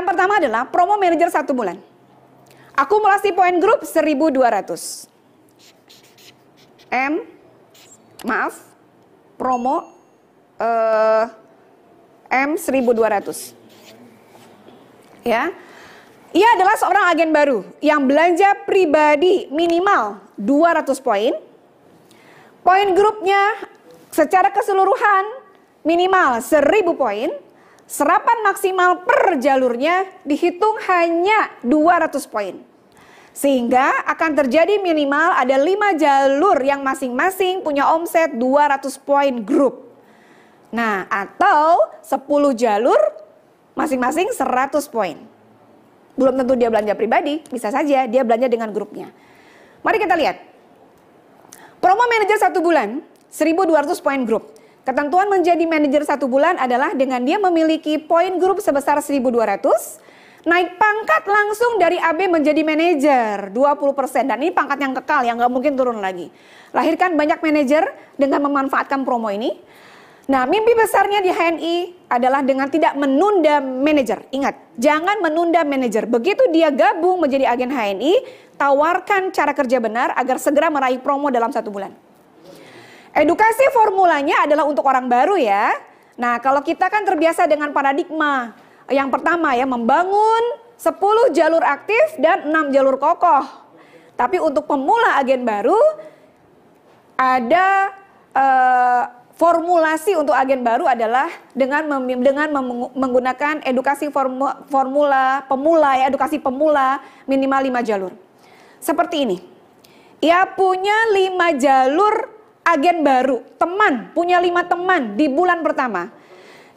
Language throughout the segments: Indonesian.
Yang pertama adalah promo manager satu bulan. Akumulasi poin grup 1200. M, maaf, promo uh, M 1200. Ya, ia adalah seorang agen baru yang belanja pribadi minimal 200 poin. Poin grupnya secara keseluruhan minimal 1000 poin serapan maksimal per jalurnya dihitung hanya 200 poin. Sehingga akan terjadi minimal ada 5 jalur yang masing-masing punya omset 200 poin grup. Nah, atau 10 jalur masing-masing 100 poin. Belum tentu dia belanja pribadi, bisa saja dia belanja dengan grupnya. Mari kita lihat. Promo manager satu bulan, 1200 poin grup. Ketentuan menjadi manajer satu bulan adalah dengan dia memiliki poin grup sebesar 1.200, naik pangkat langsung dari AB menjadi manajer 20% dan ini pangkat yang kekal yang nggak mungkin turun lagi. Lahirkan banyak manajer dengan memanfaatkan promo ini. Nah, mimpi besarnya di HNI adalah dengan tidak menunda manajer. Ingat, jangan menunda manajer. Begitu dia gabung menjadi agen HNI, tawarkan cara kerja benar agar segera meraih promo dalam satu bulan. Edukasi formulanya adalah untuk orang baru ya. Nah, kalau kita kan terbiasa dengan paradigma. Yang pertama ya, membangun 10 jalur aktif dan 6 jalur kokoh. Tapi untuk pemula agen baru ada eh, formulasi untuk agen baru adalah dengan mem, dengan mem, menggunakan edukasi formula, formula pemula ya, edukasi pemula minimal 5 jalur. Seperti ini. Ia punya 5 jalur agen baru, teman, punya lima teman di bulan pertama.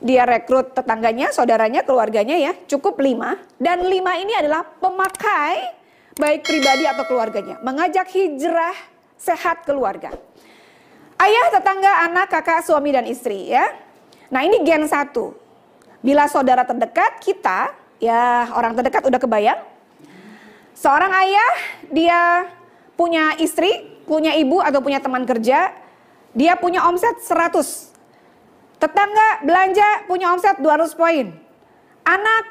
Dia rekrut tetangganya, saudaranya, keluarganya ya, cukup lima. Dan lima ini adalah pemakai baik pribadi atau keluarganya. Mengajak hijrah sehat keluarga. Ayah, tetangga, anak, kakak, suami, dan istri ya. Nah ini gen satu. Bila saudara terdekat kita, ya orang terdekat udah kebayang. Seorang ayah, dia punya istri, punya ibu atau punya teman kerja, dia punya omset 100. Tetangga belanja punya omset 200 poin. Anak,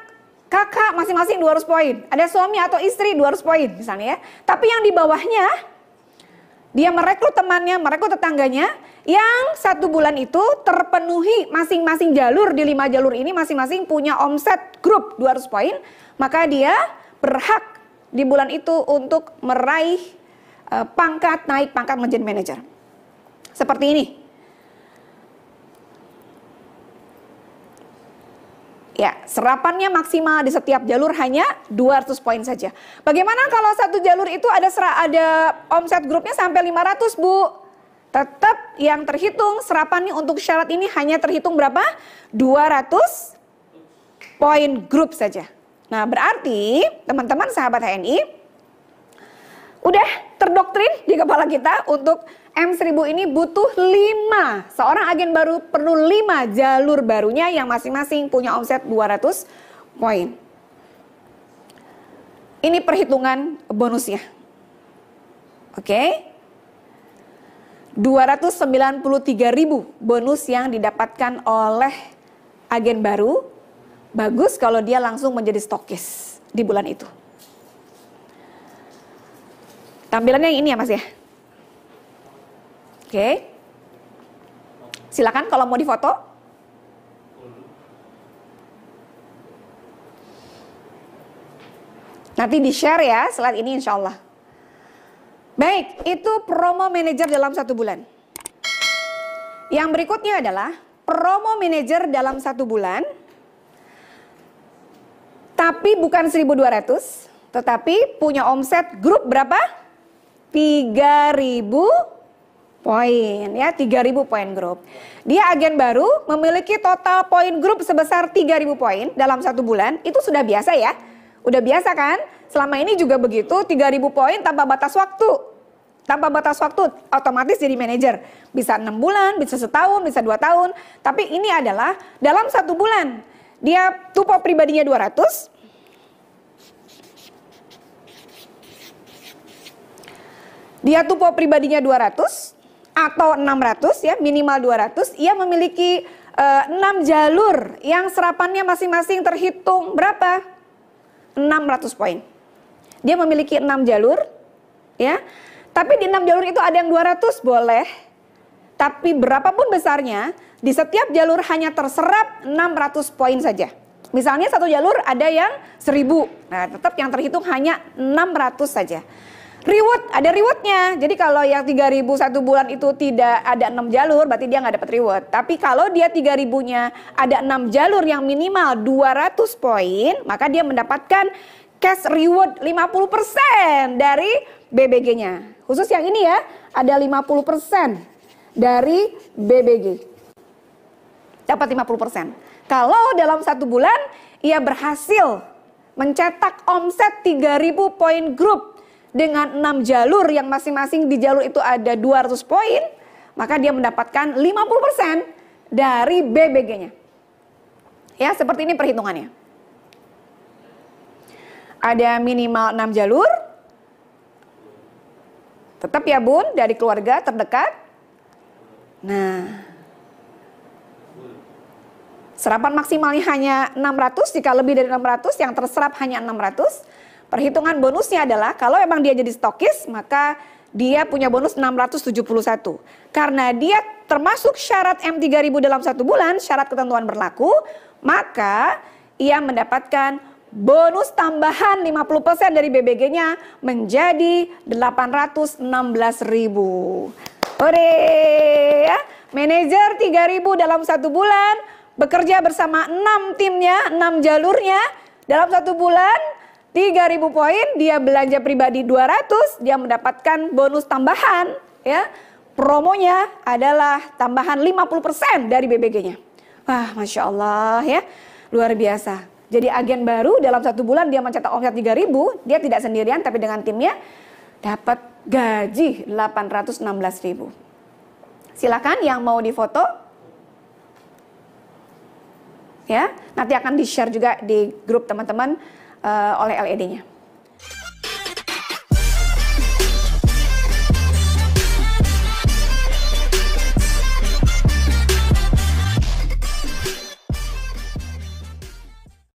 kakak masing-masing 200 poin. Ada suami atau istri 200 poin misalnya ya. Tapi yang di bawahnya dia merekrut temannya, merekrut tetangganya yang satu bulan itu terpenuhi masing-masing jalur di lima jalur ini masing-masing punya omset grup 200 poin, maka dia berhak di bulan itu untuk meraih eh, pangkat naik pangkat menjadi manajer seperti ini. Ya, serapannya maksimal di setiap jalur hanya 200 poin saja. Bagaimana kalau satu jalur itu ada serah, ada omset grupnya sampai 500, Bu? Tetap yang terhitung serapannya untuk syarat ini hanya terhitung berapa? 200 poin grup saja. Nah, berarti teman-teman sahabat HNI udah terdoktrin di kepala kita untuk M1000 ini butuh 5. Seorang agen baru perlu 5 jalur barunya yang masing-masing punya omset 200 poin. Ini perhitungan bonusnya. Oke. Okay? 293.000 bonus yang didapatkan oleh agen baru. Bagus kalau dia langsung menjadi stokis di bulan itu. Tampilannya yang ini ya Mas ya. Oke. Silakan kalau mau difoto. Nanti di-share ya slide ini insya Allah. Baik, itu promo manager dalam satu bulan. Yang berikutnya adalah promo manager dalam satu bulan. Tapi bukan 1200, tetapi punya omset grup berapa? 3000 poin ya 3000 poin grup. Dia agen baru memiliki total poin grup sebesar 3000 poin dalam satu bulan. Itu sudah biasa ya. Udah biasa kan? Selama ini juga begitu 3000 poin tanpa batas waktu. Tanpa batas waktu otomatis jadi manajer. Bisa enam bulan, bisa setahun, bisa dua tahun. Tapi ini adalah dalam satu bulan. Dia tupo pribadinya 200, Dia tupo pribadinya 200, atau 600 ya minimal 200 ia memiliki eh, enam jalur yang serapannya masing-masing terhitung berapa? 600 poin. Dia memiliki enam jalur ya. Tapi di enam jalur itu ada yang 200 boleh. Tapi berapapun besarnya, di setiap jalur hanya terserap 600 poin saja. Misalnya satu jalur ada yang 1000. Nah, tetap yang terhitung hanya 600 saja reward ada rewardnya jadi kalau yang 3000 satu bulan itu tidak ada enam jalur berarti dia nggak dapat reward tapi kalau dia 3000 nya ada enam jalur yang minimal 200 poin maka dia mendapatkan cash reward 50% dari BBG nya khusus yang ini ya ada 50% dari BBG dapat 50% kalau dalam satu bulan ia berhasil mencetak omset 3000 poin grup dengan 6 jalur yang masing-masing di jalur itu ada 200 poin, maka dia mendapatkan 50% dari BBG-nya. Ya, seperti ini perhitungannya. Ada minimal 6 jalur. Tetap ya bun, dari keluarga terdekat. Nah, serapan maksimalnya hanya 600, jika lebih dari 600 yang terserap hanya 600 Perhitungan bonusnya adalah kalau memang dia jadi stokis maka dia punya bonus 671. Karena dia termasuk syarat M3000 dalam satu bulan, syarat ketentuan berlaku, maka ia mendapatkan bonus tambahan 50% dari BBG-nya menjadi 816.000. Ore ya. Manajer 3000 dalam satu bulan bekerja bersama enam timnya, enam jalurnya dalam satu bulan 3000 poin dia belanja pribadi 200 dia mendapatkan bonus tambahan ya promonya adalah tambahan 50% dari BBG-nya wah masya Allah ya luar biasa jadi agen baru dalam satu bulan dia mencetak omset 3000 dia tidak sendirian tapi dengan timnya dapat gaji 816.000 silakan yang mau difoto ya nanti akan di share juga di grup teman-teman uh, oleh LED-nya.